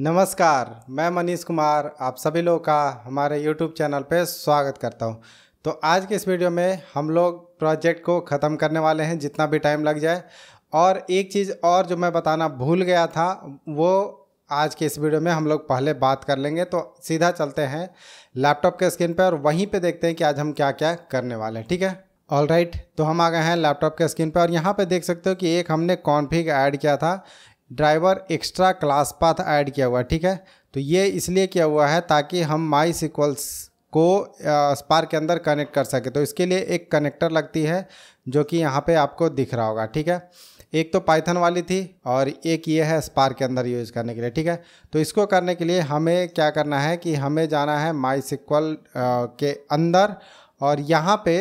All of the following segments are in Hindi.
नमस्कार मैं मनीष कुमार आप सभी लोगों का हमारे यूट्यूब चैनल पर स्वागत करता हूँ तो आज के इस वीडियो में हम लोग प्रोजेक्ट को ख़त्म करने वाले हैं जितना भी टाइम लग जाए और एक चीज़ और जो मैं बताना भूल गया था वो आज के इस वीडियो में हम लोग पहले बात कर लेंगे तो सीधा चलते हैं लैपटॉप के स्क्रीन पर और वहीं पर देखते हैं कि आज हम क्या क्या करने वाले हैं ठीक है ऑल राइट right, तो हम आ गए हैं लैपटॉप के स्क्रीन पर और यहाँ पे देख सकते हो कि एक हमने कॉन्फिग ऐड किया था driver extra class path add किया हुआ है ठीक है तो ये इसलिए किया हुआ है ताकि हम माई सिक्वल्स को स्पार के अंदर कनेक्ट कर सके तो इसके लिए एक कनेक्टर लगती है जो कि यहाँ पे आपको दिख रहा होगा ठीक है एक तो पाइथन वाली थी और एक ये है स्पार के अंदर यूज़ करने के लिए ठीक है तो इसको करने के लिए हमें क्या करना है कि हमें जाना है माई सिक्वल के अंदर और यहाँ पे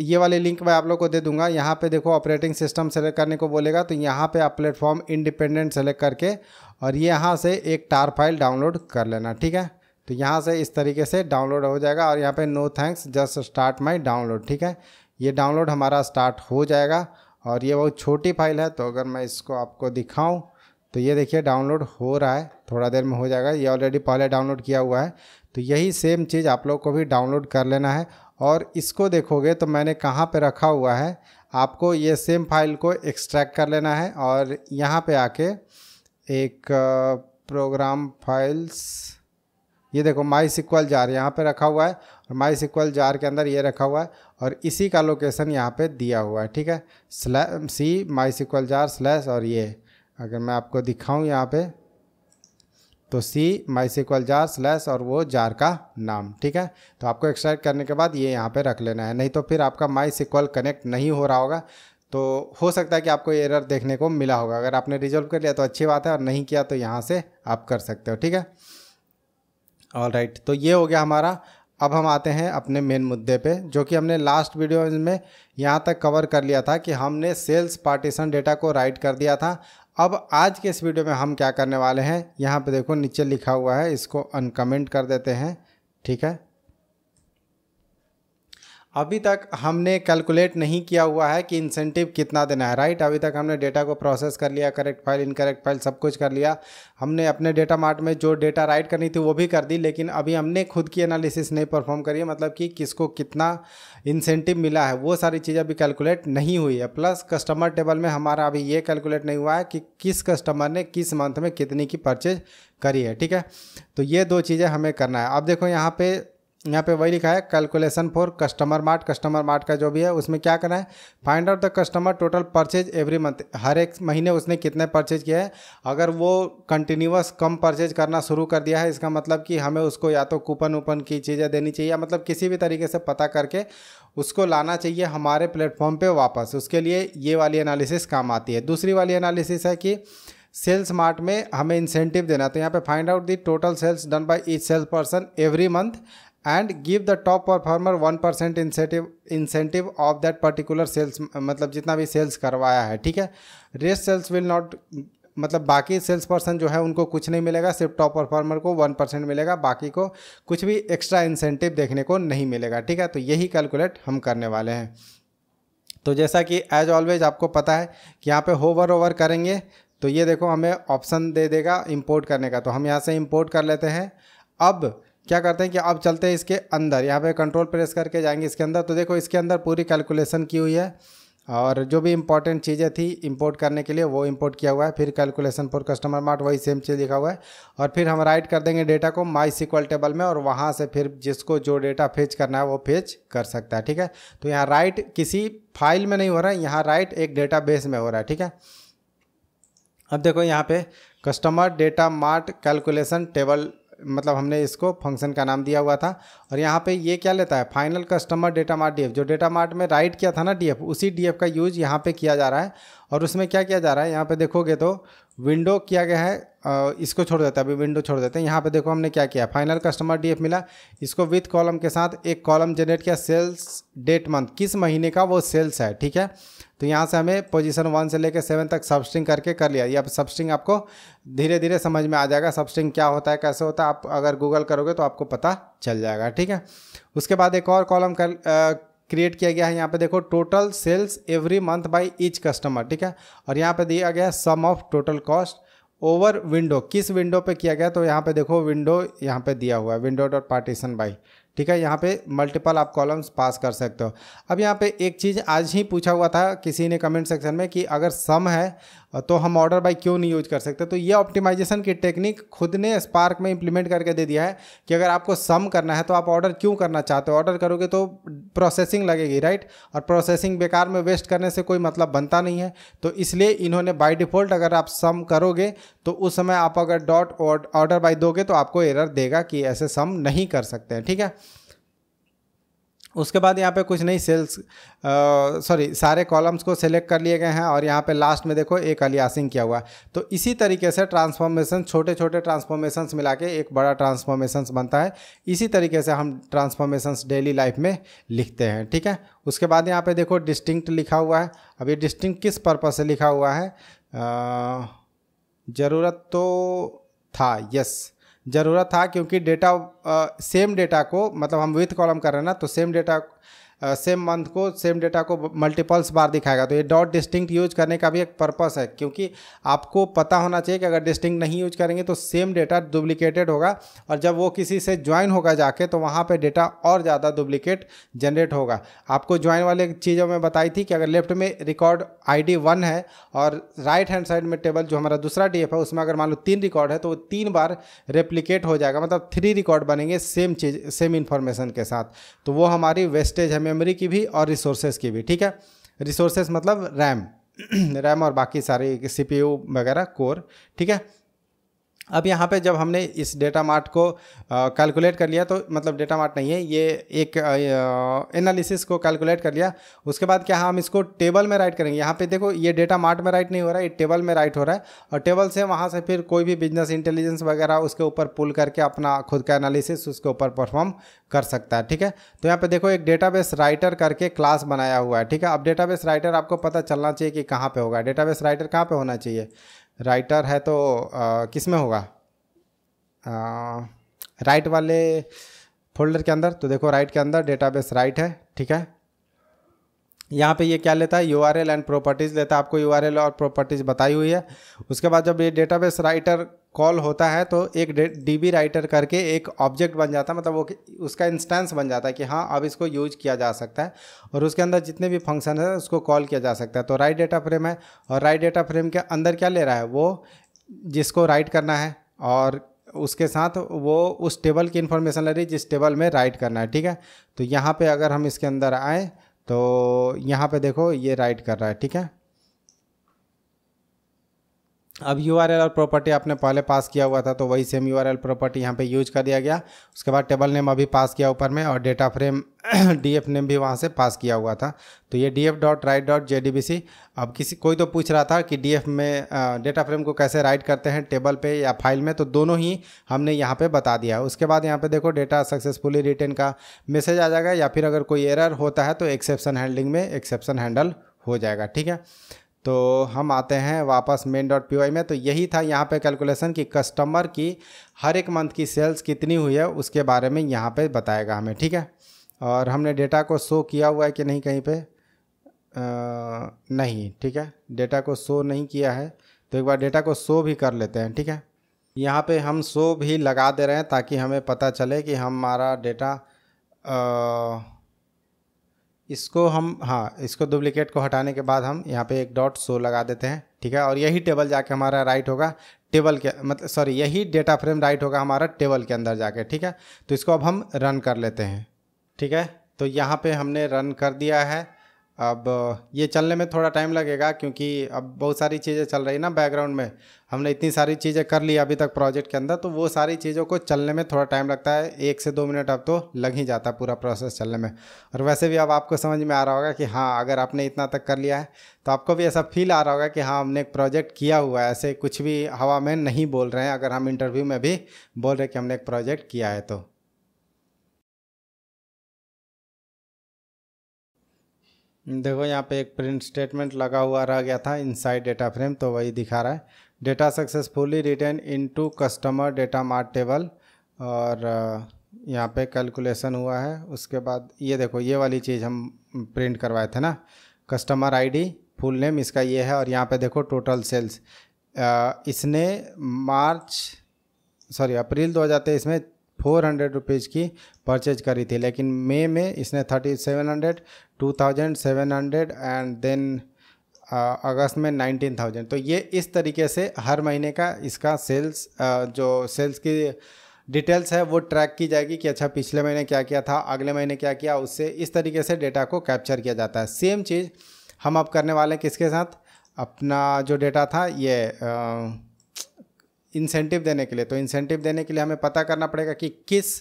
ये वाले लिंक मैं आप लोग को दे दूंगा यहाँ पे देखो ऑपरेटिंग सिस्टम सेलेक्ट करने को बोलेगा तो यहाँ पे आप प्लेटफॉर्म इंडिपेंडेंट सेलेक्ट करके और ये यहाँ से एक टार फाइल डाउनलोड कर लेना ठीक है तो यहाँ से इस तरीके से डाउनलोड हो जाएगा और यहाँ पे no thanks just start my download ठीक है ये डाउनलोड हमारा स्टार्ट हो जाएगा और ये बहुत छोटी फाइल है तो अगर मैं इसको आपको दिखाऊँ तो ये देखिए डाउनलोड हो रहा है थोड़ा देर में हो जाएगा ये ऑलरेडी पहले डाउनलोड किया हुआ है तो यही सेम चीज़ आप लोग को भी डाउनलोड कर लेना है और इसको देखोगे तो मैंने कहाँ पे रखा हुआ है आपको ये सेम फाइल को एक्सट्रैक्ट कर लेना है और यहाँ पे आके एक प्रोग्राम फाइल्स ये देखो माई सिक्वल जार यहाँ पे रखा हुआ है और माई सिक्वल जार के अंदर ये रखा हुआ है और इसी का लोकेशन यहाँ पे दिया हुआ है ठीक है slash C my SQL jar slash और ये अगर मैं आपको दिखाऊँ यहाँ पर तो C my SQL jar slash और वो जार का नाम ठीक है तो आपको एक्सट्रैक्ट करने के बाद ये यहाँ पे रख लेना है नहीं तो फिर आपका माई सिक्वल कनेक्ट नहीं हो रहा होगा तो हो सकता है कि आपको एरर देखने को मिला होगा अगर आपने रिजॉल्व कर लिया तो अच्छी बात है और नहीं किया तो यहाँ से आप कर सकते हो ठीक है ऑल राइट right, तो ये हो गया हमारा अब हम आते हैं अपने मेन मुद्दे पे जो कि हमने लास्ट वीडियो में यहाँ तक कवर कर लिया था कि हमने सेल्स पार्टीशन डेटा को राइट कर दिया था अब आज के इस वीडियो में हम क्या करने वाले हैं यहाँ पे देखो नीचे लिखा हुआ है इसको अनकमेंट कर देते हैं ठीक है अभी तक हमने कैलकुलेट नहीं किया हुआ है कि इंसेंटिव कितना देना है राइट अभी तक हमने डेटा को प्रोसेस कर लिया करेक्ट फाइल इनकरेक्ट फाइल सब कुछ कर लिया हमने अपने डेटा मार्ट में जो डेटा राइट करनी थी वो भी कर दी लेकिन अभी हमने खुद की एनालिसिस नहीं परफॉर्म करी है मतलब कि किसको कितना इंसेंटिव मिला है वो सारी चीज़ अभी कैलकुलेट नहीं हुई है प्लस कस्टमर टेबल में हमारा अभी ये कैलकुलेट नहीं हुआ है कि किस कस्टमर ने किस मंथ में कितनी की परचेज करी है ठीक है तो ये दो चीज़ें हमें करना है अब देखो यहाँ पर यहाँ पे वही लिखा है calculation for customer mart customer mart का जो भी है उसमें क्या करना है find out the customer total purchase every month हर एक महीने उसने कितने परचेज किया है अगर वो कंटिन्यूस कम परचेज करना शुरू कर दिया है इसका मतलब कि हमें उसको या तो कूपन वूपन की चीज़ें देनी चाहिए या मतलब किसी भी तरीके से पता करके उसको लाना चाहिए हमारे प्लेटफॉर्म पर वापस उसके लिए ये वाली एनालिसिस काम आती है दूसरी वाली एनालिसिस है कि सेल्स मार्ट में हमें इंसेंटिव देना तो यहाँ पे find out the total sales done by each sales person every month and give the top performer one percent incentive incentive of that particular sales मतलब जितना भी सेल्स करवाया है ठीक है रेस्ट सेल्स विल नॉट मतलब बाकी सेल्स पर्सन जो है उनको कुछ नहीं मिलेगा सिर्फ टॉप परफॉर्मर को वन परसेंट मिलेगा बाकी को कुछ भी एक्स्ट्रा इंसेंटिव देखने को नहीं मिलेगा ठीक है तो यही कैलकुलेट हम करने वाले हैं तो जैसा कि एज ऑलवेज आपको पता है कि यहाँ पे होवर ओवर करेंगे तो ये देखो हमें ऑप्शन दे देगा इंपोर्ट करने का तो हम यहाँ से इंपोर्ट कर लेते हैं अब क्या करते हैं कि अब चलते हैं इसके अंदर यहाँ पे कंट्रोल प्रेस करके जाएंगे इसके अंदर तो देखो इसके अंदर पूरी कैलकुलेशन की हुई है और जो भी इंपॉर्टेंट चीज़ें थी इंपोर्ट करने के लिए वो इंपोर्ट किया हुआ है फिर कैलकुलेशन फॉर कस्टमर मार्ट वही सेम चीज़ लिखा हुआ है और फिर हम राइट कर देंगे डेटा को माई सिक्वल टेबल में और वहाँ से फिर जिसको जो डेटा फेच करना है वो फेच कर सकता है ठीक है तो यहाँ राइट किसी फाइल में नहीं हो रहा है यहाँ राइट एक डेटा बेस में हो रहा है ठीक है अब देखो यहाँ पे customer data mart calculation table मतलब हमने इसको फंक्शन का नाम दिया हुआ था और यहाँ पे ये क्या लेता है final customer data mart D जो डेटा मार्ट में राइट किया था ना डी उसी डी का यूज यहाँ पे किया जा रहा है और उसमें क्या किया जा रहा है यहाँ पे देखोगे तो विंडो किया गया है इसको छोड़ देते हैं अभी विंडो छोड़ देते हैं यहाँ पे देखो हमने क्या किया फाइनल कस्टमर डीएफ मिला इसको विथ कॉलम के साथ एक कॉलम जनरेट किया सेल्स डेट मंथ किस महीने का वो सेल्स है ठीक है तो यहाँ से हमें पोजीशन वन से लेकर सेवन तक सबस्ट्रिंग करके कर लिया ये अब सबस्ट्रिंग आपको धीरे धीरे समझ में आ जाएगा सबस्ट्रिंग क्या होता है कैसे होता है आप अगर गूगल करोगे तो आपको पता चल जाएगा ठीक है उसके बाद एक और कॉलम कर आ, क्रिएट किया गया है यहाँ पे देखो total sales every month by each customer ठीक है और यहाँ पे दिया गया है sum of total cost over window किस विंडो पे किया गया तो यहाँ पे देखो विंडो यहाँ पे दिया हुआ है विंडो डॉट पार्टीशन बाई ठीक है यहाँ पे मल्टीपल आप कॉलम्स पास कर सकते हो अब यहाँ पे एक चीज़ आज ही पूछा हुआ था किसी ने कमेंट सेक्शन में कि अगर सम है तो हम ऑर्डर बाई क्यों नहीं यूज कर सकते तो ये ऑप्टिमाइजेशन की टेक्निक खुद ने स्पार्क में इंप्लीमेंट करके दे दिया है कि अगर आपको सम करना है तो आप ऑर्डर क्यों करना चाहते हो ऑर्डर करोगे तो प्रोसेसिंग लगेगी राइट और प्रोसेसिंग बेकार में वेस्ट करने से कोई मतलब बनता नहीं है तो इसलिए इन्होंने बाय डिफ़ॉल्ट अगर आप सम करोगे तो उस समय आप अगर डॉट ऑर्डर बाई दोगे तो आपको एरर देगा कि ऐसे सम नहीं कर सकते हैं ठीक है उसके बाद यहाँ पे कुछ नहीं सेल्स सॉरी सारे कॉलम्स को सेलेक्ट कर लिए गए हैं और यहाँ पे लास्ट में देखो एक अलियासिंग किया हुआ है तो इसी तरीके से ट्रांसफॉर्मेशन छोटे छोटे ट्रांसफॉर्मेशंस मिला के एक बड़ा ट्रांसफॉर्मेशंस बनता है इसी तरीके से हम ट्रांसफॉर्मेशंस डेली लाइफ में लिखते हैं ठीक है उसके बाद यहाँ पर देखो डिस्टिंक्ट लिखा हुआ है अब ये डिस्टिंक्ट किस पर्पज से लिखा हुआ है ज़रूरत तो था यस ज़रूरत था क्योंकि डेटा सेम डेटा को मतलब हम विथ कॉलम कर रहे हैं ना तो सेम डेटा सेम मंथ को सेम डेटा को मल्टीपल्स बार दिखाएगा तो ये डॉट डिस्टिंक्ट यूज करने का भी एक पर्पस है क्योंकि आपको पता होना चाहिए कि अगर डिस्टिंक्ट नहीं यूज करेंगे तो सेम डेटा डुप्लीकेटेड होगा और जब वो किसी से ज्वाइन होगा जाके तो वहाँ पर डेटा और ज़्यादा डुप्लीकेट जनरेट होगा आपको ज्वाइन वाले चीज़ों में बताई थी कि अगर लेफ्ट में रिकॉर्ड आई डी वन है और राइट हैंड साइड में टेबल जो हमारा दूसरा डी एफ है उसमें अगर मान लो तीन रिकॉर्ड है तो वो तीन बार रेप्लीकेट हो जाएगा मतलब थ्री रिकॉर्ड बनेंगे सेम चीज़ सेम इन्फॉर्मेशन के साथ तो वो हमारी वेस्टेज है मेमोरी की भी और रिसोर्सेज की भी ठीक है रिसोर्सेज मतलब रैम रैम और बाकी सारे सी वगैरह कोर ठीक है अब यहाँ पे जब हमने इस डेटा मार्ट को कैलकुलेट कर लिया तो मतलब डेटा मार्ट नहीं है ये एक एनालिसिस को कैलकुलेट कर लिया उसके बाद क्या हम इसको टेबल में राइट करेंगे यहाँ पे देखो ये डेटा मार्ट में राइट नहीं हो रहा है ये टेबल में राइट हो रहा है और टेबल से वहाँ से फिर कोई भी बिजनेस इंटेलिजेंस वगैरह उसके ऊपर पुल करके अपना खुद का एनालिसिस उसके ऊपर परफॉर्म कर सकता है ठीक है तो यहाँ पर देखो एक डेटा राइटर करके क्लास बनाया हुआ है ठीक है अब डेटाबेस राइटर आपको पता चलना चाहिए कि कहाँ पर होगा डेटाबेस राइटर कहाँ पर होना चाहिए राइटर है तो किस में होगा राइट वाले फोल्डर के अंदर तो देखो राइट के अंदर डेटाबेस राइट है ठीक है यहाँ पे ये क्या लेता है U R L and properties लेता है आपको यू आर एल और प्रॉपर्टीज़ बताई हुई है उसके बाद जब ये डेटाबेस राइटर कॉल होता है तो एक डी बी राइटर करके एक ऑब्जेक्ट बन जाता है मतलब वो उसका इंस्टेंस बन जाता है कि हाँ अब इसको यूज किया जा सकता है और उसके अंदर जितने भी फंक्शन है उसको कॉल किया जा सकता है तो राइट डेटा फ्रेम है और राइट डेटा फ्रेम के अंदर क्या ले रहा है वो जिसको राइट करना है और उसके साथ वो उस टेबल की इन्फॉर्मेशन ले रही है जिस टेबल में राइट करना है ठीक है तो यहाँ पर अगर हम इसके अंदर आएँ तो यहाँ पे देखो ये राइट कर रहा है ठीक है अब यू आर एल और प्रॉपर्टी आपने पहले पास किया हुआ था तो वही same U R L property यहाँ पे यूज कर दिया गया उसके बाद टेबल नेम अभी पास किया ऊपर में और data frame D F name भी वहाँ से पास किया हुआ था तो ये D F dot write dot J D B C अब किसी कोई तो पूछ रहा था कि डी एफ में डेटा फ्रेम को कैसे राइट करते हैं टेबल पे या फाइल में तो दोनों ही हमने यहाँ पे बता दिया उसके बाद यहाँ पे देखो डेटा सक्सेसफुली रिटर्न का मैसेज आ जाएगा या फिर अगर कोई एरर होता है तो एक्सेप्शन हैंडलिंग में एक्सेप्शन हैंडल हो जाएगा ठीक है तो हम आते हैं वापस मेन डॉट पी में तो यही था यहाँ पे कैलकुलेशन कि कस्टमर की हर एक मंथ की सेल्स कितनी हुई है उसके बारे में यहाँ पे बताएगा हमें ठीक है और हमने डेटा को शो किया हुआ है कि नहीं कहीं पे आ, नहीं ठीक है डेटा को शो नहीं किया है तो एक बार डेटा को शो भी कर लेते हैं ठीक है यहाँ पर हम शो भी लगा दे रहे हैं ताकि हमें पता चले कि हमारा डेटा आ, इसको हम हाँ इसको डुप्लीकेट को हटाने के बाद हम यहाँ पे एक डॉट सो लगा देते हैं ठीक है और यही टेबल जाके हमारा राइट होगा टेबल के मतलब सॉरी यही डेटा फ्रेम राइट होगा हमारा टेबल के अंदर जाके ठीक है तो इसको अब हम रन कर लेते हैं ठीक है तो यहाँ पे हमने रन कर दिया है अब ये चलने में थोड़ा टाइम लगेगा क्योंकि अब बहुत सारी चीज़ें चल रही ना बैकग्राउंड में हमने इतनी सारी चीज़ें कर ली अभी तक प्रोजेक्ट के अंदर तो वो सारी चीज़ों को चलने में थोड़ा टाइम लगता है एक से दो मिनट अब तो लग ही जाता है पूरा प्रोसेस चलने में और वैसे भी अब आपको समझ में आ रहा होगा कि हाँ अगर आपने इतना तक कर लिया है तो आपको भी ऐसा फील आ रहा होगा कि हाँ हमने एक प्रोजेक्ट किया हुआ है ऐसे कुछ भी हवा में नहीं बोल रहे हैं अगर हम इंटरव्यू में भी बोल रहे कि हमने एक प्रोजेक्ट किया है तो देखो यहाँ पे एक प्रिंट स्टेटमेंट लगा हुआ रह गया था इनसाइड डेटा फ्रेम तो वही दिखा रहा है data successfully written into customer data mart table और यहाँ पे कैलकुलेशन हुआ है उसके बाद ये देखो ये वाली चीज़ हम प्रिंट करवाए थे ना कस्टमर आईडी फुल नेम इसका ये है और यहाँ पे देखो टोटल सेल्स इसने मार्च सॉरी अप्रैल दो हज़ार तेईस में फोर हंड्रेड रुपीज़ की परचेज करी थी लेकिन मई में इसने thirty seven hundred 2700 and then अगस्त में 19,000 तो ये इस तरीके से हर महीने का इसका सेल्स uh, जो सेल्स की डिटेल्स है वो ट्रैक की जाएगी कि अच्छा पिछले महीने क्या किया था अगले महीने क्या किया उससे इस तरीके से डेटा को कैप्चर किया जाता है सेम चीज़ हम अब करने वाले हैं किसके साथ अपना जो डेटा था ये इंसेंटिव uh, देने के लिए तो इंसेंटिव देने के लिए हमें पता करना पड़ेगा कि किस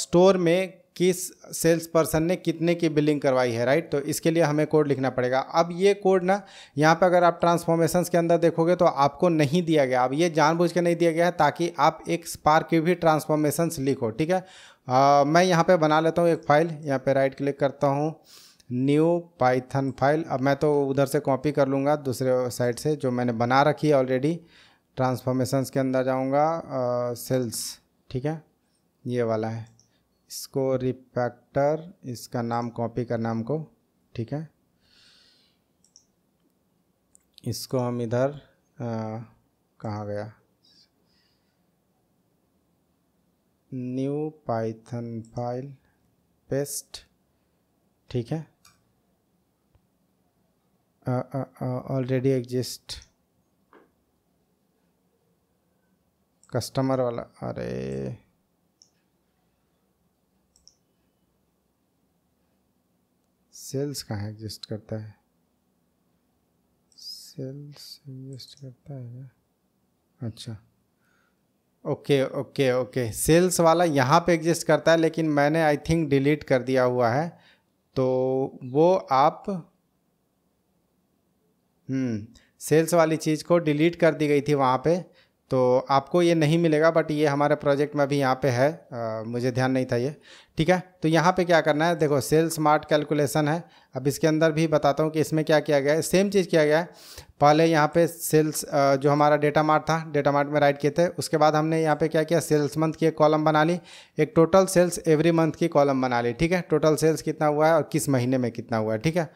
स्टोर uh, में किस सेल्स पर्सन ने कितने की बिलिंग करवाई है राइट तो इसके लिए हमें कोड लिखना पड़ेगा अब ये कोड ना यहाँ पर अगर आप ट्रांसफॉर्मेशन के अंदर देखोगे तो आपको नहीं दिया गया अब ये जानबूझ के नहीं दिया गया है ताकि आप एक स्पार्क की भी ट्रांसफॉर्मेशन लिखो ठीक है आ, मैं यहाँ पर बना लेता हूँ एक फाइल यहाँ पर राइट क्लिक करता हूँ न्यू पाइथन फाइल अब मैं तो उधर से कॉपी कर लूँगा दूसरे साइड से जो मैंने बना रखी है ऑलरेडी ट्रांसफॉर्मेशन के अंदर जाऊँगा सेल्स ठीक है ये वाला है इसको रिपैक्टर इसका नाम कॉपी करना हमको ठीक है इसको हम इधर कहाँ गया न्यू पाइथन फाइल पेस्ट ठीक है ऑलरेडी एग्जिस्ट कस्टमर वाला अरे सेल्स कहाँ एग्जिस्ट करता है सेल्स एग्जिस्ट करता है ना अच्छा ओके ओके ओके सेल्स वाला यहाँ पे एग्जिस्ट करता है लेकिन मैंने आई थिंक डिलीट कर दिया हुआ है तो वो आप हम्म, सेल्स वाली चीज़ को डिलीट कर दी गई थी वहाँ पे तो आपको ये नहीं मिलेगा बट ये हमारे प्रोजेक्ट में भी यहाँ पे है आ, मुझे ध्यान नहीं था ये ठीक है तो यहाँ पे क्या करना है देखो सेल स्मार्ट कैलकुलेशन है अब इसके अंदर भी बताता हूँ कि इसमें क्या किया गया है सेम चीज़ किया गया है पहले यहाँ पे सेल्स जो हमारा डेटा मार्ट था डेटा मार्ट में राइट किए थे उसके बाद हमने यहाँ पे क्या किया सेल्स मंथ की एक कॉलम बना ली एक टोटल सेल्स एवरी मंथ की कॉलम बना ली ठीक है टोटल सेल्स कितना हुआ है और किस महीने में कितना हुआ है ठीक है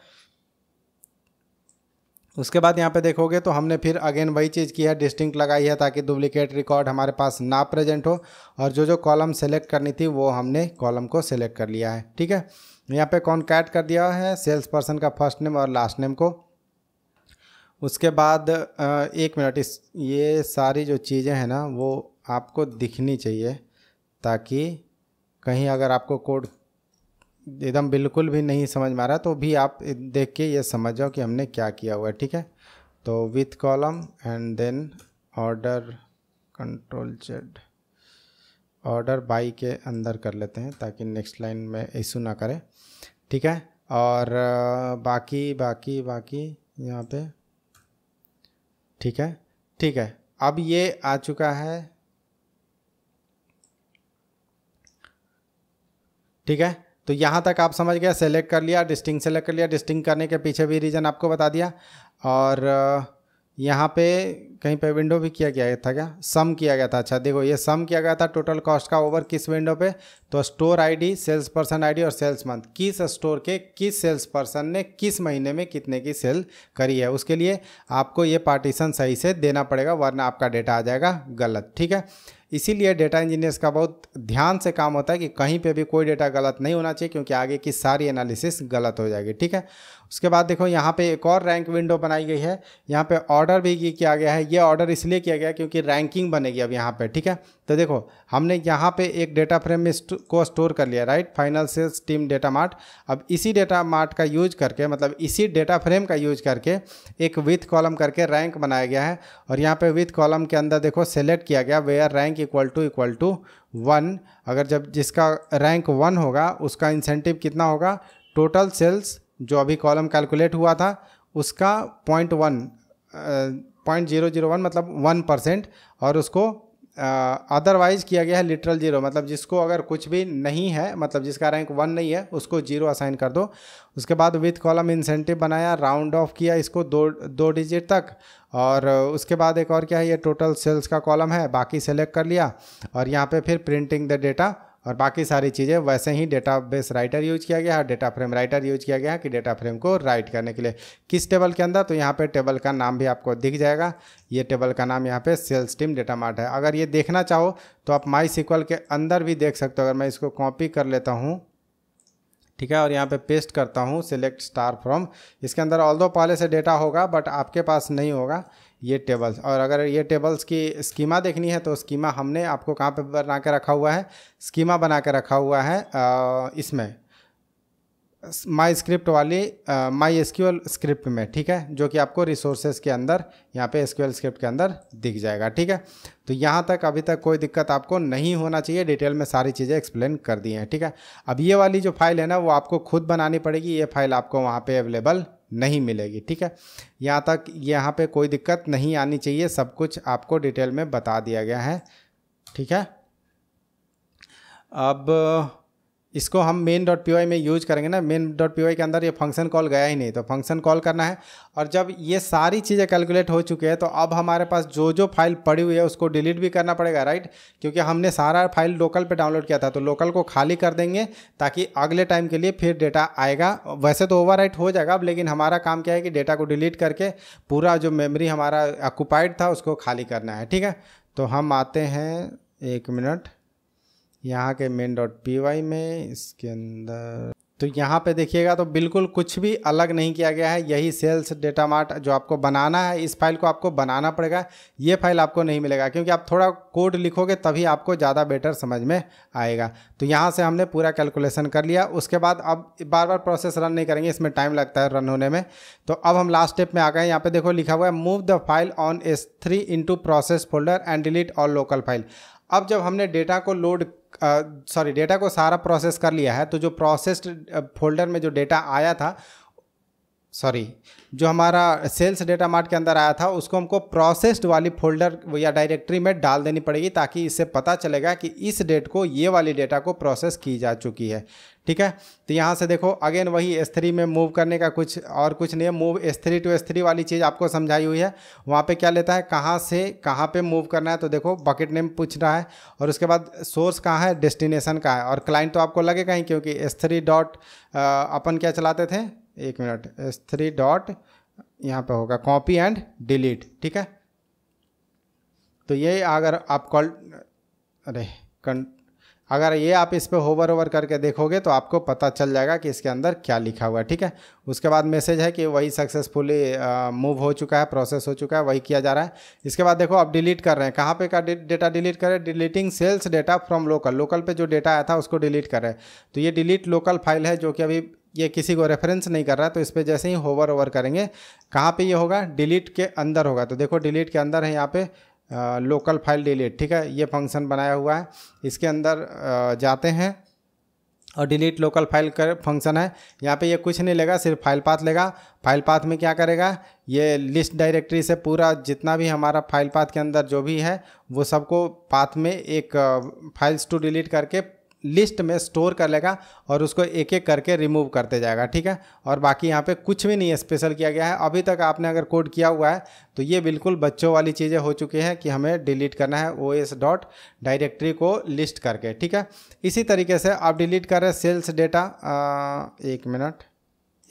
उसके बाद यहाँ पे देखोगे तो हमने फिर अगेन वही चीज़ की है डिस्टिंक लगाई है ताकि डुप्लीकेट रिकॉर्ड हमारे पास ना प्रेजेंट हो और जो जो कॉलम सेलेक्ट करनी थी वो हमने कॉलम को सेलेक्ट कर लिया है ठीक है यहाँ पे कैट कर दिया है सेल्स पर्सन का फर्स्ट नेम और लास्ट नेम को उसके बाद एक मिनट इस ये सारी जो चीज़ें हैं ना वो आपको दिखनी चाहिए ताकि कहीं अगर आपको कोड एकदम बिल्कुल भी नहीं समझ में आ रहा तो भी आप देख के ये समझ जाओ कि हमने क्या किया हुआ है ठीक है तो with column and then order control Z order by के अंदर कर लेते हैं ताकि नेक्स्ट लाइन में इशू ना करें ठीक है और बाकी बाकी बाकी यहाँ पे ठीक है ठीक है अब ये आ चुका है ठीक है तो यहाँ तक आप समझ गए सेलेक्ट कर लिया डिस्टिंग सेलेक्ट कर लिया डिस्टिंग करने के पीछे भी रीज़न आपको बता दिया और यहाँ पे कहीं पे विंडो भी किया गया था क्या सम किया गया था अच्छा देखो ये सम किया गया था टोटल कॉस्ट का ओवर किस विंडो पे तो store ID sales person ID और सेल्स मंथ किस स्टोर के किस सेल्स पर्सन ने किस महीने में कितने की सेल करी है उसके लिए आपको ये पार्टीशन सही से देना पड़ेगा वरना आपका डेटा आ जाएगा गलत ठीक है इसीलिए डेटा इंजीनियर्स का बहुत ध्यान से काम होता है कि कहीं पे भी कोई डेटा गलत नहीं होना चाहिए क्योंकि आगे की सारी एनालिसिस गलत हो जाएगी ठीक है उसके बाद देखो यहाँ पे एक और रैंक विंडो बनाई गई है यहाँ पे ऑर्डर भी किया गया है ये ऑर्डर इसलिए किया गया क्योंकि रैंकिंग बनेगी अब यहाँ पे ठीक है तो देखो हमने यहाँ पे एक डेटा फ्रेम में को स्टोर कर लिया right final sales team data mart अब इसी डेटा मार्ट का यूज करके मतलब इसी डेटा फ्रेम का यूज करके एक विथ कॉलम करके रैंक बनाया गया है और यहाँ पे विथ कॉलम के अंदर देखो सेलेक्ट किया गया where rank equal to equal to one अगर जब जिसका रैंक वन होगा उसका इंसेंटिव कितना होगा टोटल सेल्स जो अभी कॉलम कैलकुलेट हुआ था उसका point one point zero zero one मतलब वन परसेंट और उसको अदरवाइज़ किया गया है लिटरल जीरो मतलब जिसको अगर कुछ भी नहीं है मतलब जिसका रैंक वन नहीं है उसको जीरो असाइन कर दो उसके बाद विथ कॉलम इंसेंटिव बनाया राउंड ऑफ किया इसको दो दो डिजिट तक और उसके बाद एक और क्या है ये टोटल सेल्स का कॉलम है बाकी सेलेक्ट कर लिया और यहाँ पे फिर प्रिंटिंग द डेटा और बाकी सारी चीज़ें वैसे ही डेटा बेस राइटर यूज किया गया है डेटा फ्रेम राइटर यूज किया गया है कि डेटा फ्रेम को राइट करने के लिए किस टेबल के अंदर तो यहाँ पे टेबल का नाम भी आपको दिख जाएगा ये टेबल का नाम यहाँ पे सेल्स टीम डेटा मार्ट है अगर ये देखना चाहो तो आप माई सिक्वल के अंदर भी देख सकते हो अगर मैं इसको कॉपी कर लेता हूँ ठीक है और यहाँ पे पेस्ट करता हूँ सिलेक्ट स्टार फ्रॉम इसके अंदर ऑल पहले से डेटा होगा बट आपके पास नहीं होगा ये टेबल्स और अगर ये टेबल्स की स्कीमा देखनी है तो स्कीमा हमने आपको कहाँ पे बना के रखा हुआ है स्कीमा बना के रखा हुआ है इसमें माई स्क्रिप्ट वाली माई एस स्क्रिप्ट में ठीक है जो कि आपको रिसोर्सेज के अंदर यहाँ पे एस स्क्रिप्ट के अंदर दिख जाएगा ठीक है तो यहाँ तक अभी तक कोई दिक्कत आपको नहीं होना चाहिए डिटेल में सारी चीज़ें एक्सप्लेन कर दी हैं ठीक है अब ये वाली जो फाइल है ना वो आपको खुद बनानी पड़ेगी ये फाइल आपको वहाँ पर अवेलेबल नहीं मिलेगी ठीक है यहाँ तक यहाँ पर कोई दिक्कत नहीं आनी चाहिए सब कुछ आपको डिटेल में बता दिया गया है ठीक है अब इसको हम मेन डॉट पी में यूज करेंगे ना मेन डॉट पी के अंदर ये फंक्शन कॉल गया ही नहीं तो फंक्शन कॉल करना है और जब ये सारी चीज़ें कैलकुलेट हो चुकी है तो अब हमारे पास जो जो फाइल पड़ी हुई है उसको डिलीट भी करना पड़ेगा राइट क्योंकि हमने सारा फाइल लोकल पे डाउनलोड किया था तो लोकल को खाली कर देंगे ताकि अगले टाइम के लिए फिर डेटा आएगा वैसे तो ओवर हो जाएगा अब लेकिन हमारा काम क्या है कि डेटा को डिलीट करके पूरा जो मेमरी हमारा ऑक्यूपाइड था उसको खाली करना है ठीक है तो हम आते हैं एक मिनट यहाँ के मेन डॉट पी वाई में इसके अंदर तो यहाँ पे देखिएगा तो बिल्कुल कुछ भी अलग नहीं किया गया है यही सेल्स डेटा मार्ट जो आपको बनाना है इस फाइल को आपको बनाना पड़ेगा ये फाइल आपको नहीं मिलेगा क्योंकि आप थोड़ा कोड लिखोगे तभी आपको ज़्यादा बेटर समझ में आएगा तो यहाँ से हमने पूरा कैलकुलेशन कर लिया उसके बाद अब बार बार प्रोसेस रन नहीं करेंगे इसमें टाइम लगता है रन होने में तो अब हम लास्ट स्टेप में आ गए यहाँ पर देखो लिखा हुआ है move the file on S three into process folder and delete all local file अब जब हमने डेटा को लोड सॉरी डेटा को सारा प्रोसेस कर लिया है तो जो प्रोसेस्ड फोल्डर में जो डेटा आया था सॉरी जो हमारा सेल्स डेटा मार्ट के अंदर आया था उसको हमको प्रोसेस्ड वाली फोल्डर या डायरेक्टरी में डाल देनी पड़ेगी ताकि इससे पता चलेगा कि इस डेट को ये वाली डेटा को प्रोसेस की जा चुकी है ठीक है तो यहाँ से देखो अगेन वही S3 में मूव करने का कुछ और कुछ नहीं है move S three to S three वाली चीज़ आपको समझाई हुई है वहाँ पे क्या लेता है कहाँ से कहाँ पे मूव करना है तो देखो बकेट नेम पूछ रहा है और उसके बाद सोर्स कहाँ है डेस्टिनेशन कहाँ है और क्लाइंट तो आपको लगेगा ही क्योंकि एस थ्री डॉट अपन क्या चलाते थे एक मिनट एस थ्री डॉट यहाँ पर होगा कॉपी एंड डिलीट ठीक है तो ये अगर आप कॉल अरे कं अगर ये आप इस पर होवर ओवर करके देखोगे तो आपको पता चल जाएगा कि इसके अंदर क्या लिखा हुआ है ठीक है उसके बाद मैसेज है कि वही सक्सेसफुली मूव हो चुका है प्रोसेस हो चुका है वही किया जा रहा है इसके बाद देखो आप डिलीट कर रहे हैं कहाँ पे का डेटा डिलीट करें deleting sales data from local local पर जो डेटा आया था उसको डिलीट कर रहे हैं तो ये डिलीट लोकल फाइल है जो कि अभी ये किसी को रेफरेंस नहीं कर रहा है तो इस पर जैसे ही होवर ओवर करेंगे कहाँ पे ये होगा डिलीट के अंदर होगा तो देखो डिलीट के अंदर है यहाँ पे लोकल फाइल डिलीट ठीक है ये फंक्शन बनाया हुआ है इसके अंदर जाते हैं और डिलीट लोकल फाइल कर फंक्शन है यहाँ पे ये कुछ नहीं लेगा सिर्फ फाइल पाथ लेगा फाइल पाथ में क्या करेगा ये लिस्ट डायरेक्टरी से पूरा जितना भी हमारा फाइल पाथ के अंदर जो भी है वो सबको पाथ में एक फाइल्स टू डिलीट करके लिस्ट में स्टोर कर लेगा और उसको एक एक करके रिमूव करते जाएगा ठीक है और बाकी यहाँ पे कुछ भी नहीं स्पेशल किया गया है अभी तक आपने अगर कोड किया हुआ है तो ये बिल्कुल बच्चों वाली चीज़ें हो चुकी हैं कि हमें डिलीट करना है ओ एस डॉट डायरेक्टरी को लिस्ट करके ठीक है इसी तरीके से आप डिलीट कर रहे हैं सेल्स डेटा एक मिनट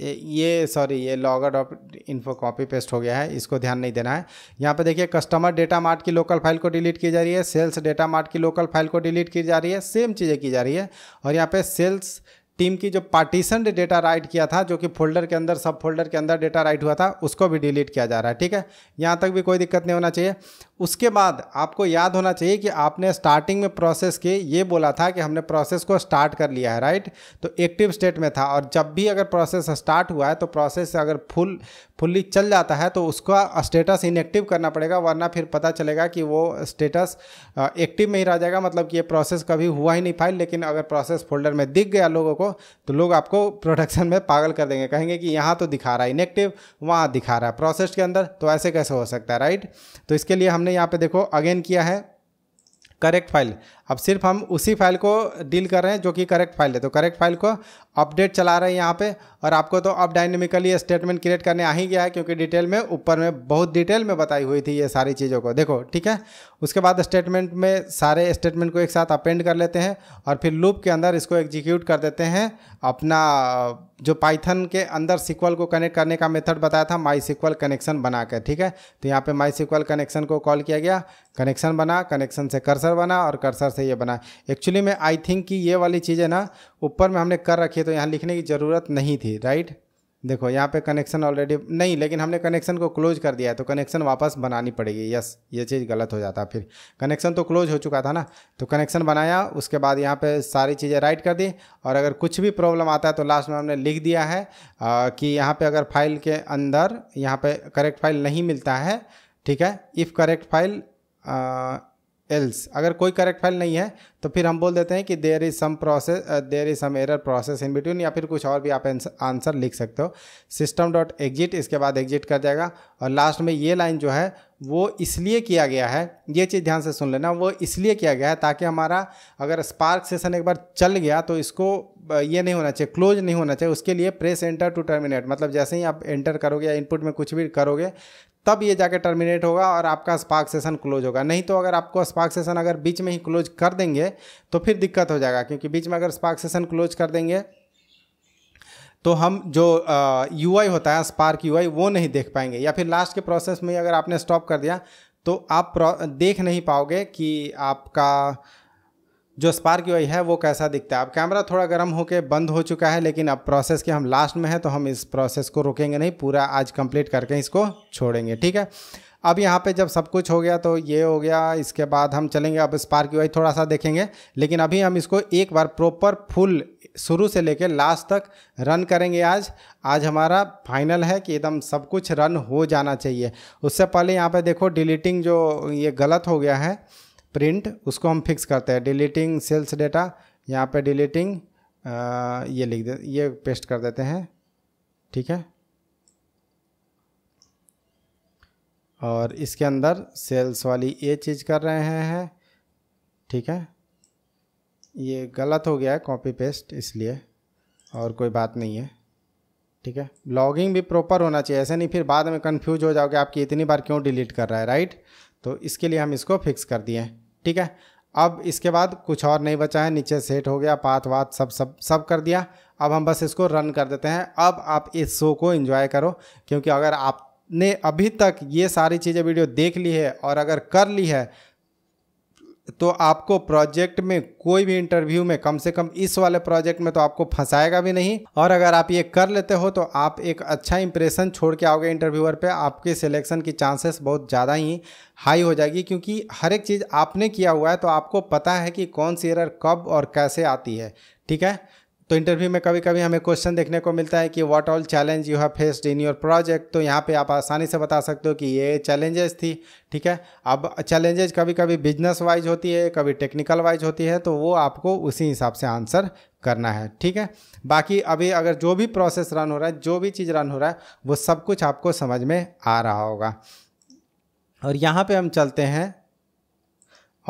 ये सॉरी ये log out of info copy paste हो गया है इसको ध्यान नहीं देना है यहाँ पे देखिए कस्टमर डेटा मार्ट की लोकल फाइल को डिलीट की जा रही है सेल्स डेटा मार्ट की लोकल फाइल को डिलीट की जा रही है सेम चीज़ें की जा रही है और यहाँ पे सेल्स टीम की जो पार्टीशन डेटा राइट किया था जो कि फोल्डर के अंदर सब फोल्डर के अंदर डेटा राइट हुआ था उसको भी डिलीट किया जा रहा है ठीक है यहाँ तक भी कोई दिक्कत नहीं होना चाहिए उसके बाद आपको याद होना चाहिए कि आपने स्टार्टिंग में प्रोसेस के ये बोला था कि हमने प्रोसेस को स्टार्ट कर लिया है राइट तो एक्टिव स्टेट में था और जब भी अगर प्रोसेस स्टार्ट हुआ है तो प्रोसेस अगर फुल फुल्ली चल जाता है तो उसका स्टेटस इनएक्टिव करना पड़ेगा वरना फिर पता चलेगा कि वो स्टेटस एक्टिव में ही रह जाएगा मतलब कि ये प्रोसेस कभी हुआ ही नहीं फाइल लेकिन अगर प्रोसेस फोल्डर में दिख गया लोगों को तो लोग आपको प्रोडक्शन में पागल कर देंगे कहेंगे कि यहाँ तो दिखा रहा है इनएक्टिव वहाँ दिखा रहा है प्रोसेस के अंदर तो ऐसे कैसे हो सकता है राइट तो इसके लिए हमने यहाँ पे देखो अगेन किया है करेक्ट फाइल अब सिर्फ हम उसी फाइल को डील कर रहे हैं जो कि करेक्ट फाइल है तो करेक्ट फाइल को अपडेट चला रहे हैं यहाँ पे और आपको तो अब डायनेमिकली स्टेटमेंट क्रिएट करने आ ही गया है क्योंकि डिटेल में ऊपर में बहुत डिटेल में बताई हुई थी ये सारी चीज़ों को देखो ठीक है उसके बाद स्टेटमेंट में सारे स्टेटमेंट को एक साथ अपेंड कर लेते हैं और फिर लूप के अंदर इसको एग्जीक्यूट कर देते हैं अपना जो पाइथन के अंदर सिक्वल को कनेक्ट करने का मेथड बताया था माई सिक्वल कनेक्शन बना कर ठीक है तो यहाँ पे माई सिक्वल कनेक्शन को कॉल किया गया कनेक्शन बना कनेक्शन से कर्सर बना और कर्सर से से ये बना एक्चुअली में आई थिंक कि ये वाली चीज़ें ना ऊपर में हमने कर रखी है तो यहाँ लिखने की ज़रूरत नहीं थी राइट देखो यहाँ पे कनेक्शन ऑलरेडी नहीं लेकिन हमने कनेक्शन को क्लोज कर दिया है तो कनेक्शन वापस बनानी पड़ेगी यस ये चीज़ गलत हो जाता फिर कनेक्शन तो क्लोज हो चुका था ना तो कनेक्शन बनाया उसके बाद यहाँ पे सारी चीज़ें राइट कर दी और अगर कुछ भी प्रॉब्लम आता है तो लास्ट में हमने लिख दिया है आ, कि यहाँ पर अगर फाइल के अंदर यहाँ पर करेक्ट फाइल नहीं मिलता है ठीक है इफ़ करेक्ट फाइल एल्स अगर कोई करेक्ट फाइल नहीं है तो फिर हम बोल देते हैं कि there is some process there is some error process in between या फिर कुछ और भी आप आंसर लिख सकते हो सिस्टम डॉट एग्जिट इसके बाद एग्जिट कर जाएगा और लास्ट में ये लाइन जो है वो इसलिए किया गया है ये चीज़ ध्यान से सुन लेना वो इसलिए किया गया है ताकि हमारा अगर स्पार्क सेशन एक बार चल गया तो इसको uh, ये नहीं होना चाहिए क्लोज नहीं होना चाहिए उसके लिए प्रेस एंटर टू टर्मिनेट मतलब जैसे ही आप एंटर करोगे या इनपुट में कुछ भी करोगे तब ये जाकर टर्मिनेट होगा और आपका स्पार्क सेशन क्लोज होगा नहीं तो अगर आपको स्पार्क सेशन अगर बीच में ही क्लोज कर देंगे तो फिर दिक्कत हो जाएगा क्योंकि बीच में अगर स्पार्क सेशन क्लोज कर देंगे तो हम जो यू होता है स्पार्क यू वो नहीं देख पाएंगे या फिर लास्ट के प्रोसेस में अगर आपने स्टॉप कर दिया तो आप देख नहीं पाओगे कि आपका जो स्पार्क यू है वो कैसा दिखता है अब कैमरा थोड़ा गर्म होकर बंद हो चुका है लेकिन अब प्रोसेस के हम लास्ट में हैं तो हम इस प्रोसेस को रुकेंगे नहीं पूरा आज कंप्लीट करके इसको छोड़ेंगे ठीक है अब यहाँ पे जब सब कुछ हो गया तो ये हो गया इसके बाद हम चलेंगे अब स्पार्क यू थोड़ा सा देखेंगे लेकिन अभी हम इसको एक बार प्रॉपर फुल शुरू से लेकर लास्ट तक रन करेंगे आज आज हमारा फाइनल है कि एकदम सब कुछ रन हो जाना चाहिए उससे पहले यहाँ पे देखो डिलीटिंग जो ये गलत हो गया है प्रिंट उसको हम फिक्स करते हैं डिलीटिंग सेल्स डेटा यहाँ पे डिलीटिंग ये लिख दे ये पेस्ट कर देते हैं ठीक है और इसके अंदर सेल्स वाली ये चीज़ कर रहे हैं ठीक है ये गलत हो गया है कॉपी पेस्ट इसलिए और कोई बात नहीं है ठीक है लॉगिंग भी प्रॉपर होना चाहिए ऐसे नहीं फिर बाद में कन्फ्यूज हो जाओगे आपकी इतनी बार क्यों डिलीट कर रहा है राइट तो इसके लिए हम इसको फिक्स कर दिए ठीक है अब इसके बाद कुछ और नहीं बचा है नीचे सेट हो गया पाथ वाथ सब सब सब कर दिया अब हम बस इसको रन कर देते हैं अब आप इस शो को इन्जॉय करो क्योंकि अगर आपने अभी तक ये सारी चीज़ें वीडियो देख ली है और अगर कर ली है तो आपको प्रोजेक्ट में कोई भी इंटरव्यू में कम से कम इस वाले प्रोजेक्ट में तो आपको फंसाएगा भी नहीं और अगर आप ये कर लेते हो तो आप एक अच्छा इंप्रेशन छोड़ के आओगे इंटरव्यूअर पे आपके सिलेक्शन की चांसेस बहुत ज़्यादा ही हाई हो जाएगी क्योंकि हर एक चीज़ आपने किया हुआ है तो आपको पता है कि कौन सी एरर कब और कैसे आती है ठीक है तो इंटरव्यू में कभी कभी हमें क्वेश्चन देखने को मिलता है कि what all challenge you have faced in your project तो यहाँ पे आप आसानी से बता सकते हो कि ये चैलेंजेस थी ठीक है अब चैलेंजेस कभी कभी बिजनेस वाइज होती है कभी टेक्निकल वाइज होती है तो वो आपको उसी हिसाब से आंसर करना है ठीक है बाकी अभी अगर जो भी प्रोसेस रन हो रहा है जो भी चीज़ रन हो रहा है वो सब कुछ आपको समझ में आ रहा होगा और यहाँ पे हम चलते हैं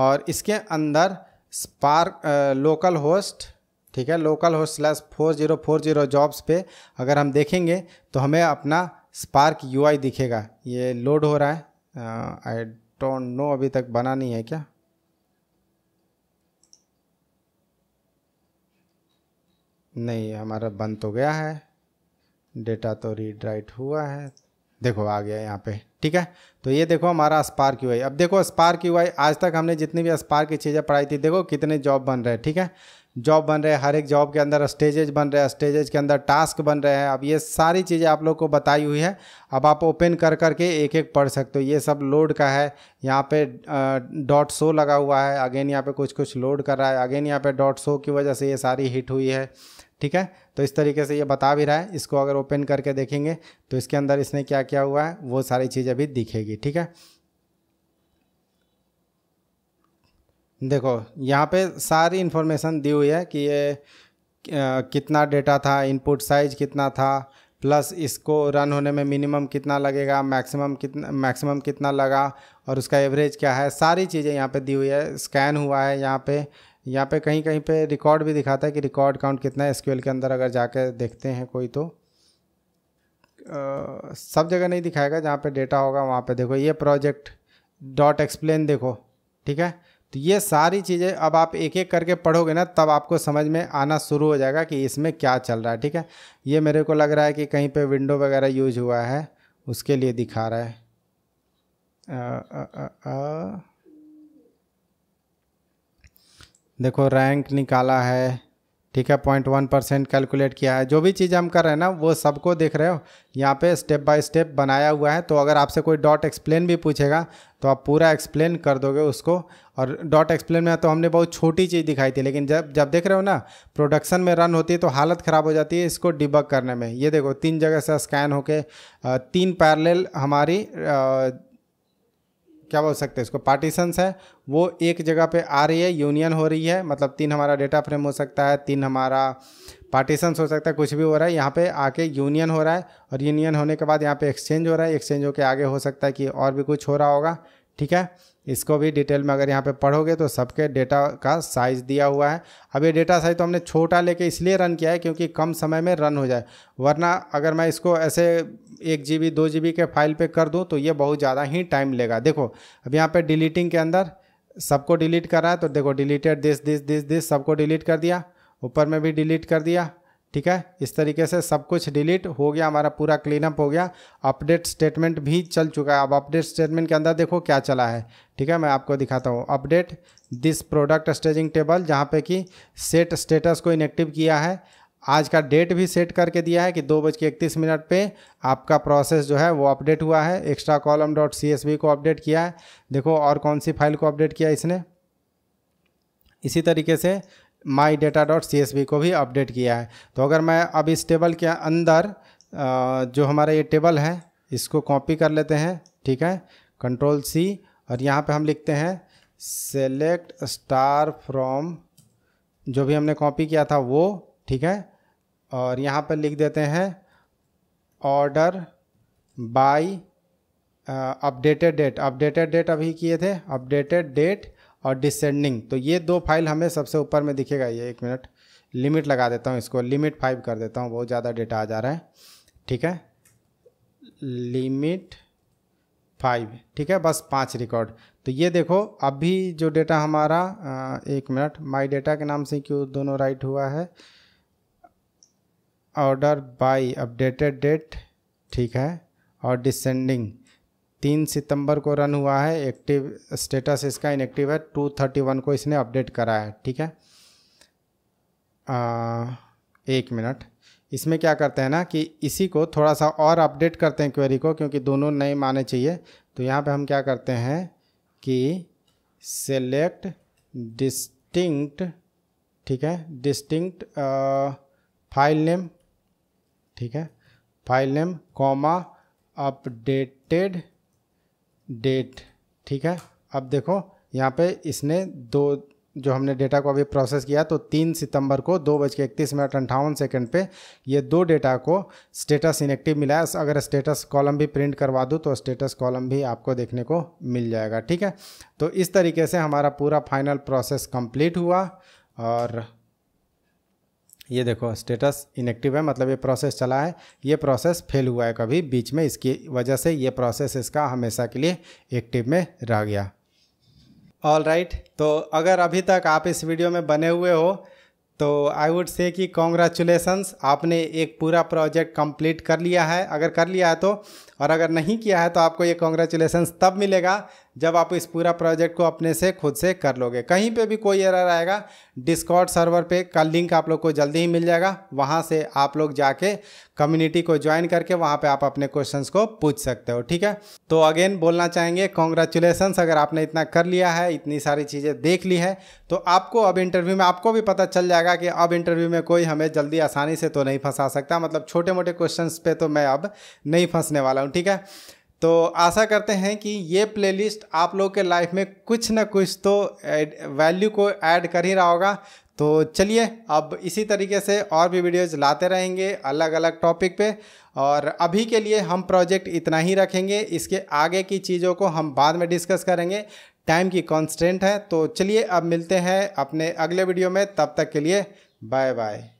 और इसके अंदर स्पार्क लोकल होस्ट ठीक है localhost slash four zero four zero jobs पे अगर हम देखेंगे तो हमें अपना स्पार्क यूआई दिखेगा ये लोड हो रहा है आई डोंट नो अभी तक बना नहीं है क्या नहीं हमारा बंद तो गया है डेटा तो रीड राइट हुआ है देखो आ गया यहाँ पे ठीक है तो ये देखो हमारा स्पार्क यू अब देखो स्पार्क यू आज तक हमने जितनी भी स्पार्क की चीज़ें पढ़ाई थी देखो कितने जॉब बन रहे हैं ठीक है जॉब बन रहे हैं हर एक जॉब के अंदर स्टेजेज बन रहे हैं स्टेजेज के अंदर टास्क बन रहे हैं अब ये सारी चीज़ें आप लोग को बताई हुई है अब आप ओपन कर कर के एक एक पढ़ सकते हो ये सब लोड का है यहाँ पे डॉट शो लगा हुआ है अगेन यहाँ पे कुछ कुछ लोड कर रहा है अगेन यहाँ पे डॉट शो की वजह से ये सारी हिट हुई है ठीक है तो इस तरीके से ये बता भी रहा है इसको अगर ओपन करके देखेंगे तो इसके अंदर इसने क्या क्या हुआ है वो सारी चीज़ें भी दिखेगी ठीक है देखो यहाँ पे सारी इन्फॉर्मेशन दी हुई है कि ये कितना डेटा था इनपुट साइज कितना था प्लस इसको रन होने में मिनिमम कितना लगेगा मैक्सिमम कितना मैक्सिमम कितना लगा और उसका एवरेज क्या है सारी चीज़ें यहाँ पे दी हुई है स्कैन हुआ है यहाँ पे यहाँ पे कहीं कहीं पे रिकॉर्ड भी दिखाता है कि रिकॉर्ड काउंट कितना है एसक्यूएल के अंदर अगर जाके देखते हैं कोई तो आ, सब जगह नहीं दिखाएगा जहाँ पे डेटा होगा वहाँ पे देखो ये प्रोजेक्ट डॉट एक्सप्लेन देखो ठीक है तो ये सारी चीज़ें अब आप एक एक करके पढ़ोगे ना तब आपको समझ में आना शुरू हो जाएगा कि इसमें क्या चल रहा है ठीक है ये मेरे को लग रहा है कि कहीं पे विंडो वगैरह यूज हुआ है उसके लिए दिखा रहा है आ, आ, आ, आ, देखो रैंक निकाला है ठीक है पॉइंट वन परसेंट कैलकुलेट किया है जो भी चीज़ हम कर रहे हैं ना वो सबको देख रहे हो यहाँ पे स्टेप बाय स्टेप बनाया हुआ है तो अगर आपसे कोई डॉट एक्सप्लेन भी पूछेगा तो आप पूरा एक्सप्लेन कर दोगे उसको और डॉट एक्सप्लेन में तो हमने बहुत छोटी चीज़ दिखाई थी लेकिन जब जब देख रहे हो ना प्रोडक्शन में रन होती है तो हालत ख़राब हो जाती है इसको डिबक करने में ये देखो तीन जगह से स्कैन होके तीन पैरल हमारी आ, क्या बोल सकते हैं इसको पार्टीशंस है वो एक जगह पे आ रही है यूनियन हो रही है मतलब तीन हमारा डेटा फ्रेम हो सकता है तीन हमारा पार्टीशंस हो सकता है कुछ भी हो रहा है यहाँ पे आके यूनियन हो रहा है और यूनियन होने के बाद यहाँ पे एक्सचेंज हो रहा है एक्सचेंज होकर आगे हो सकता है कि और भी कुछ हो रहा होगा ठीक है इसको भी डिटेल में अगर यहाँ पे पढ़ोगे तो सबके डेटा का साइज़ दिया हुआ है अब ये डेटा साइज़ तो हमने छोटा लेके इसलिए रन किया है क्योंकि कम समय में रन हो जाए वरना अगर मैं इसको ऐसे एक जी बी दो जी बी के फाइल पे कर दूँ तो ये बहुत ज़्यादा ही टाइम लेगा देखो अब यहाँ पे डिलीटिंग के अंदर सबको डिलीट कर रहा है तो देखो deleted this this this this सबको डिलीट कर दिया ऊपर में भी डिलीट कर दिया ठीक है इस तरीके से सब कुछ डिलीट हो गया हमारा पूरा क्लीनअप हो गया अपडेट स्टेटमेंट भी चल चुका है अब अपडेट स्टेटमेंट के अंदर देखो क्या चला है ठीक है मैं आपको दिखाता हूँ update this product staging table जहाँ पे कि सेट स्टेटस को इनेक्टिव किया है आज का डेट भी सेट करके दिया है कि दो बज के इकतीस मिनट पर आपका प्रोसेस जो है वो अपडेट हुआ है extra column dot C S V को अपडेट किया है देखो और कौन सी फाइल को अपडेट किया इसने इसी तरीके से my data dot C S V को भी अपडेट किया है तो अगर मैं अब इस टेबल के अंदर जो हमारा ये टेबल है इसको कॉपी कर लेते हैं ठीक है कंट्रोल सी और यहाँ पे हम लिखते हैं सेलेक्ट स्टार फ्रॉम जो भी हमने कॉपी किया था वो ठीक है और यहाँ पर लिख देते हैं order by updated date updated date अभी किए थे अपडेटेड डेट और डिसेंडिंग तो ये दो फाइल हमें सबसे ऊपर में दिखेगा ये एक मिनट लिमिट लगा देता हूँ इसको लिमिट फाइव कर देता हूँ बहुत ज़्यादा डेटा आ जा रहा है ठीक है लिमिट फाइव ठीक है बस पाँच रिकॉर्ड तो ये देखो अभी जो डेटा हमारा एक मिनट माई डेटा के नाम से क्यों दोनों राइट हुआ है ऑर्डर बाय अपडेटेड डेट ठीक है और डिसेंडिंग तीन सितंबर को रन हुआ है एक्टिव स्टेटस इसका इनएक्टिव है टू थर्टी वन को इसने अपडेट करा है ठीक है आ, एक मिनट इसमें क्या करते हैं ना कि इसी को थोड़ा सा और अपडेट करते हैं क्वेरी को क्योंकि दोनों नए माने चाहिए तो यहाँ पे हम क्या करते हैं कि सेलेक्ट डिस्टिंक्ट ठीक है डिस्टिंक्ट फाइल नेम ठीक है file name comma updated date ठीक है अब देखो यहाँ पे इसने दो जो हमने डेटा को अभी प्रोसेस किया तो तीन सितंबर को दो बज के इकतीस मिनट अंठावन सेकेंड पर ये दो डेटा को स्टेटस इनेक्टिव मिला है अगर स्टेटस कॉलम भी प्रिंट करवा दूँ तो स्टेटस कॉलम भी आपको देखने को मिल जाएगा ठीक है तो इस तरीके से हमारा पूरा फाइनल प्रोसेस कंप्लीट हुआ और ये देखो स्टेटस इनएक्टिव है मतलब ये प्रोसेस चला है ये प्रोसेस फेल हुआ है कभी बीच में इसकी वजह से ये प्रोसेस इसका हमेशा के लिए एक्टिव में रह गया ऑल राइट right, तो अगर अभी तक आप इस वीडियो में बने हुए हो तो आई वुड से कि कॉन्ग्रेचुलेसन्स आपने एक पूरा प्रोजेक्ट कंप्लीट कर लिया है अगर कर लिया है तो और अगर नहीं किया है तो आपको ये कॉन्ग्रेचुलेसन्स तब मिलेगा जब आप इस पूरा प्रोजेक्ट को अपने से खुद से कर लोगे कहीं पे भी कोई एरर आएगा डिस्कॉर्ड सर्वर पे का लिंक आप लोग को जल्दी ही मिल जाएगा वहाँ से आप लोग जाके कम्युनिटी को ज्वाइन करके वहाँ पे आप अपने क्वेश्चंस को पूछ सकते हो ठीक है तो अगेन बोलना चाहेंगे कॉन्ग्रेचुलेसन्स अगर आपने इतना कर लिया है इतनी सारी चीज़ें देख ली है तो आपको अब इंटरव्यू में आपको भी पता चल जाएगा कि अब इंटरव्यू में कोई हमें जल्दी आसानी से तो नहीं फंसा सकता मतलब छोटे मोटे क्वेश्चन पर तो मैं अब नहीं फंसने वाला हूँ ठीक है तो आशा करते हैं कि ये प्लेलिस्ट आप लोग के लाइफ में कुछ ना कुछ तो वैल्यू को ऐड कर ही रहा होगा तो चलिए अब इसी तरीके से और भी वीडियोज़ लाते रहेंगे अलग अलग टॉपिक पे और अभी के लिए हम प्रोजेक्ट इतना ही रखेंगे इसके आगे की चीज़ों को हम बाद में डिस्कस करेंगे टाइम की कॉन्स्टेंट है तो चलिए अब मिलते हैं अपने अगले वीडियो में तब तक के लिए बाय बाय